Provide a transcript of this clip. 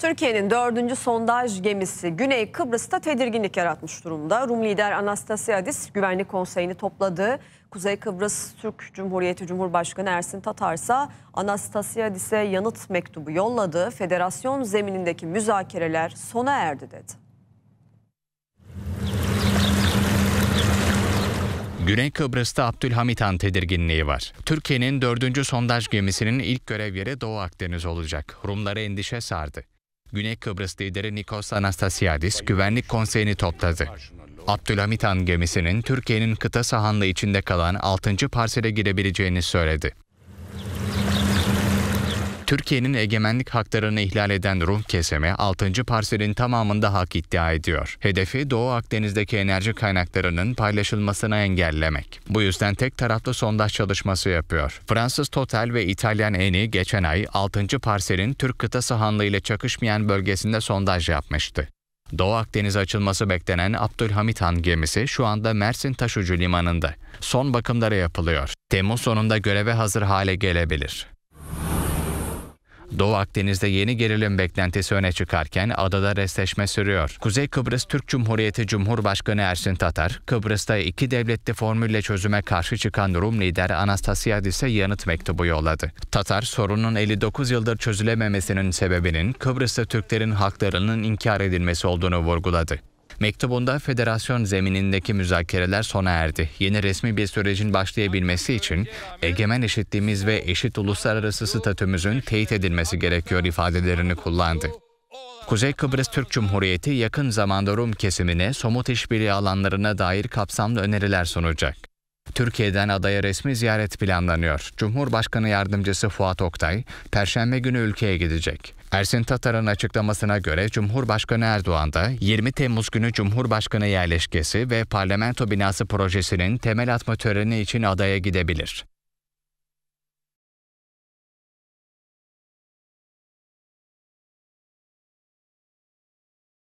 Türkiye'nin dördüncü sondaj gemisi Güney Kıbrıs'ta tedirginlik yaratmış durumda. Rum lider Anastasiadis güvenlik konseyini topladı. Kuzey Kıbrıs Türk Cumhuriyeti Cumhurbaşkanı Ersin Tatarsa Anastasiadis'e yanıt mektubu yolladı. Federasyon zeminindeki müzakereler sona erdi dedi. Güney Kıbrıs'ta Abdülhamit Han tedirginliği var. Türkiye'nin dördüncü sondaj gemisinin ilk görev yeri Doğu Akdeniz olacak. Rumları endişe sardı. Güney Kıbrıs lideri Nikos Anastasiadis Güvenlik Konseyi'ni topladı. Abdülhamit Han gemisinin Türkiye'nin kıta sahanlığı içinde kalan 6. parsele girebileceğini söyledi. Türkiye'nin egemenlik haklarını ihlal eden Rum kesimi 6. parselin tamamında hak iddia ediyor. Hedefi Doğu Akdeniz'deki enerji kaynaklarının paylaşılmasını engellemek. Bu yüzden tek taraflı sondaj çalışması yapıyor. Fransız Total ve İtalyan Eni geçen ay 6. parselin Türk kıta sahanlığı ile çakışmayan bölgesinde sondaj yapmıştı. Doğu Akdeniz açılması beklenen Abdülhamit Han gemisi şu anda Mersin Taşucu Limanı'nda. Son bakımları yapılıyor. Temmuz sonunda göreve hazır hale gelebilir. Doğu Akdeniz'de yeni gerilim beklentisi öne çıkarken adada restleşme sürüyor. Kuzey Kıbrıs Türk Cumhuriyeti Cumhurbaşkanı Ersin Tatar, Kıbrıs'ta iki devletli formülle çözüme karşı çıkan Rum lider Anastasiadis'e yanıt mektubu yolladı. Tatar, sorunun 59 yıldır çözülememesinin sebebinin Kıbrıs'ta Türklerin haklarının inkar edilmesi olduğunu vurguladı. Mektubunda federasyon zeminindeki müzakereler sona erdi. Yeni resmi bir sürecin başlayabilmesi için egemen eşitliğimiz ve eşit uluslararası statümüzün teyit edilmesi gerekiyor ifadelerini kullandı. Kuzey Kıbrıs Türk Cumhuriyeti yakın zamanda Rum kesimine somut işbirliği alanlarına dair kapsamlı öneriler sunacak. Türkiye'den adaya resmi ziyaret planlanıyor. Cumhurbaşkanı Yardımcısı Fuat Oktay, Perşembe günü ülkeye gidecek. Ersin Tatar'ın açıklamasına göre Cumhurbaşkanı Erdoğan da 20 Temmuz günü Cumhurbaşkanı yerleşkesi ve parlamento binası projesinin temel atma töreni için adaya gidebilir.